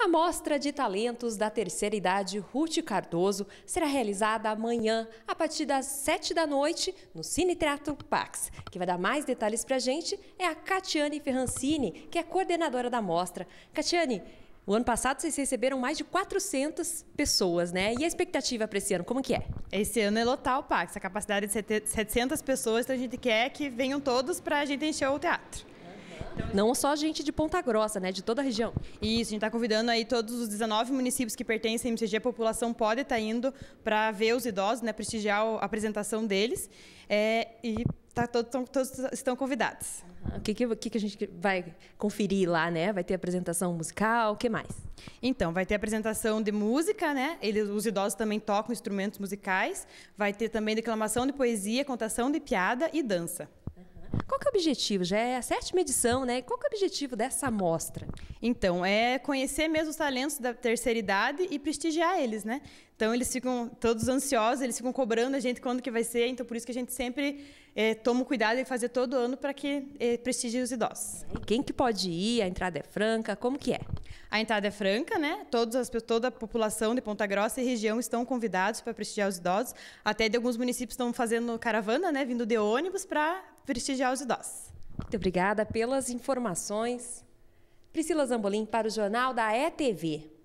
A Mostra de Talentos da Terceira Idade Ruth Cardoso será realizada amanhã, a partir das 7 da noite, no Cine Teatro Pax. Quem vai dar mais detalhes para a gente é a Catiane Ferrancini, que é coordenadora da mostra. Catiane, o ano passado vocês receberam mais de 400 pessoas, né? E a expectativa para esse ano, como que é? Esse ano é lotar o Pax, a capacidade é de 700 pessoas, então a gente quer que venham todos para a gente encher o teatro. Então, Não só gente de Ponta Grossa, né? De toda a região. Isso, a gente está convidando aí todos os 19 municípios que pertencem à MCG, a população pode estar tá indo para ver os idosos, né? Prestigiar a apresentação deles. É, e tá, todos estão convidados. O que, que, que, a gente vai conferir lá, né? Vai ter apresentação musical, o que mais? Então, vai ter apresentação de música, né? Eles, os idosos também tocam instrumentos musicais. Vai ter também declamação de poesia, contação de piada e dança. Qual que é o objetivo? Já é a sétima edição, né? Qual que é o objetivo dessa amostra? Então, é conhecer mesmo os talentos da terceira idade e prestigiar eles, né? Então, eles ficam todos ansiosos, eles ficam cobrando a gente quando que vai ser. Então, por isso que a gente sempre é, toma cuidado em fazer todo ano para que é, prestigie os idosos. E quem que pode ir? A entrada é franca? Como que é? A entrada é franca, né? Todas as, toda a população de Ponta Grossa e região estão convidados para prestigiar os idosos. Até de alguns municípios estão fazendo caravana, né? Vindo de ônibus para prestigiar os idosos. Muito obrigada pelas informações. Priscila Zambolim para o Jornal da ETV.